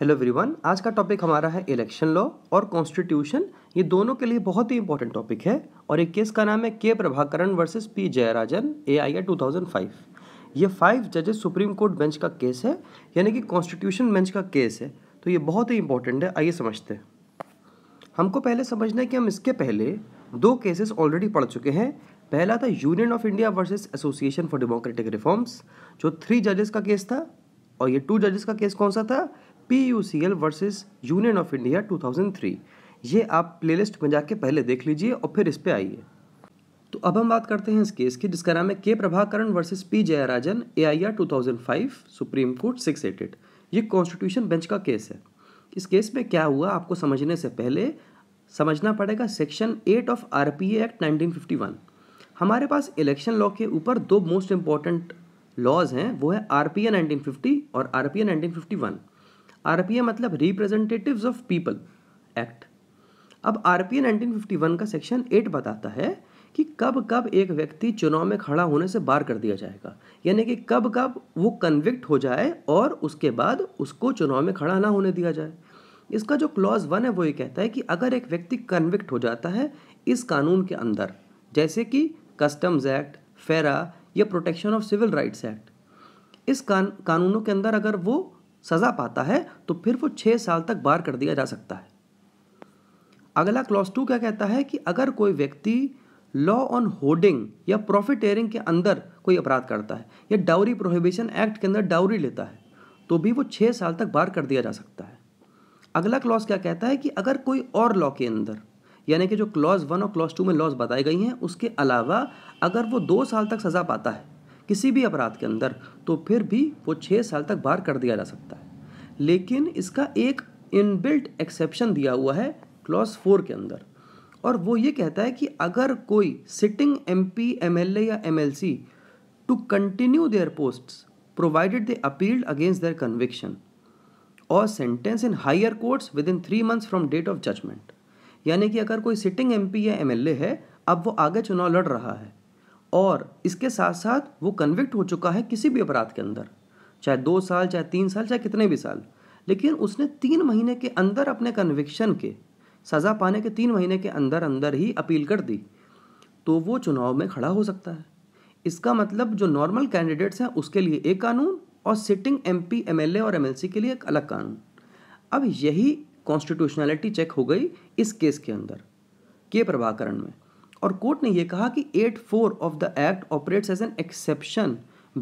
hello everyone आज का topic हमारा है इलेक्शन लॉ और कॉन्स्टिट्यूशन ये दोनों के लिए बहुत ही इंपॉर्टेंट टॉपिक है और एक केस का नाम है K Prabhakaran versus P Jayarajan A I A two thousand five ये फाइव जजेस सुप्रीम कोर्ट बेंच का केस है यानी कि कॉन्स्टिट्यूशन बेंच का केस है तो ये बहुत ही इंपॉर्टेंट है आइए समझते हैं हमको पहले समझना है कि हम इसके पहले दो केसेस ऑलरेडी पढ़ चुके हैं पहला था Union of India versus Association for Democratic Reforms जो थ्री जजेस का केस था और ये टू जजेस का केस कौन सा था P U C L versus Union of India two thousand three ये आप प्ले लिस्ट में जाके पहले देख लीजिए और फिर इस पर आइए तो अब हम बात करते हैं इस केस की जिसका नाम है K Prabhakaran versus P Jayarajan A I R two thousand five Supreme Court six eighty ये कॉन्स्टिट्यूशन बेंच का केस है इस केस में क्या हुआ आपको समझने से पहले समझना पड़ेगा section eight of R P act nineteen fifty one हमारे पास इलेक्शन लॉ के ऊपर दो मोस्ट इम्पॉर्टेंट लॉज हैं वो है R P A nineteen fifty और R P A nineteen fifty one RPA मतलब रिप्रेजेंटेटिव्स ऑफ पीपल एक्ट अब आरपीए 1951 का सेक्शन 8 बताता है कि कब कब एक व्यक्ति चुनाव में खड़ा होने से बार कर दिया जाएगा यानी कि कब कब वो कन्विक्ट हो जाए और उसके बाद उसको चुनाव में खड़ा ना होने दिया जाए इसका जो क्लॉज वन है वो ये कहता है कि अगर एक व्यक्ति कन्विक्ट हो जाता है इस कानून के अंदर जैसे कि कस्टम्स एक्ट फेरा या protection of civil rights act इस कान, कानूनों के अंदर अगर वो सज़ा पाता है तो फिर वो छः साल तक बार कर दिया जा सकता है अगला क्लॉज टू क्या कहता है कि अगर कोई व्यक्ति लॉ ऑन होर्डिंग या प्रॉफिट एयरिंग के अंदर कोई अपराध करता है या डाउरी प्रोहिबिशन एक्ट के अंदर डाउरी लेता है तो भी वो छः साल तक बार कर दिया जा सकता है अगला क्लॉज क्या कहता है कि अगर कोई और लॉ के अंदर यानी कि जो क्लॉज वन और क्लॉज टू में लॉज बताई गई हैं उसके अलावा अगर वो दो साल तक सज़ा पाता है किसी भी अपराध के अंदर तो फिर भी वो छः साल तक बाहर कर दिया जा सकता है लेकिन इसका एक इनबिल्ट एक्सेप्शन दिया हुआ है क्लॉज फोर के अंदर और वो ये कहता है कि अगर कोई sitting M P M L A या M L C to continue their post provided they appealed against their conviction और sentence in higher courts within three months from date of judgement यानी कि अगर कोई sitting M या M है अब वो आगे चुनाव लड़ रहा है और इसके साथ साथ वो कन्विक्ट हो चुका है किसी भी अपराध के अंदर चाहे दो साल चाहे तीन साल चाहे कितने भी साल लेकिन उसने तीन महीने के अंदर अपने कन्विक्शन के सज़ा पाने के तीन महीने के अंदर अंदर ही अपील कर दी तो वो चुनाव में खड़ा हो सकता है इसका मतलब जो नॉर्मल कैंडिडेट्स हैं उसके लिए एक कानून और sitting M P M L A और एम एल सी के लिए एक अलग कानून अब यही कॉन्स्टिट्यूशनैलिटी चेक हो गई इस केस के अंदर के प्रभाकरण में और कोर्ट ने यह कहा कि eight four of the act operates as an exception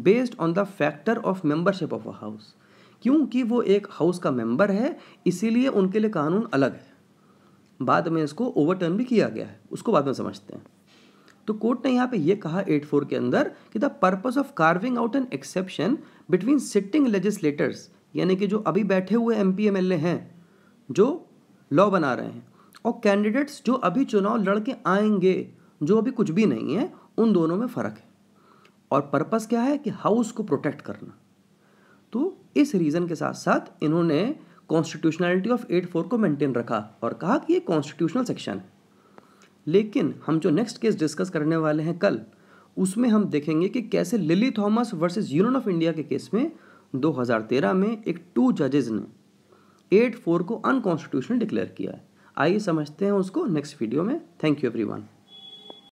based on the factor of membership of a house क्योंकि वो एक हाउस का मेंबर है इसीलिए उनके लिए कानून अलग है बाद में इसको ओवरटर्न भी किया गया है उसको बाद में समझते हैं तो कोर्ट ने यहाँ पे ये कहा एट फोर के अंदर कि the purpose of carving out an exception between sitting legislators यानी कि जो अभी बैठे हुए M P M L A हैं जो लॉ बना रहे हैं और कैंडिडेट्स जो अभी चुनाव लड़ के आएंगे जो अभी कुछ भी नहीं है उन दोनों में फ़र्क है और पर्पस क्या है कि हाउस को प्रोटेक्ट करना तो इस रीज़न के साथ साथ इन्होंने कॉन्स्टिट्यूशनैलिटी ऑफ एट फोर को मेंटेन रखा और कहा कि ये कॉन्स्टिट्यूशनल सेक्शन है लेकिन हम जो नेक्स्ट केस डिस्कस करने वाले हैं कल उसमें हम देखेंगे कि कैसे Lily Thomas versus Union of India के केस में 2013 में एक टू जजेज ने एट फोर को अनकॉन्स्टिट्यूशनल डिक्लेयर किया है आइए समझते हैं उसको नेक्स्ट वीडियो में थैंक यू एवरीवन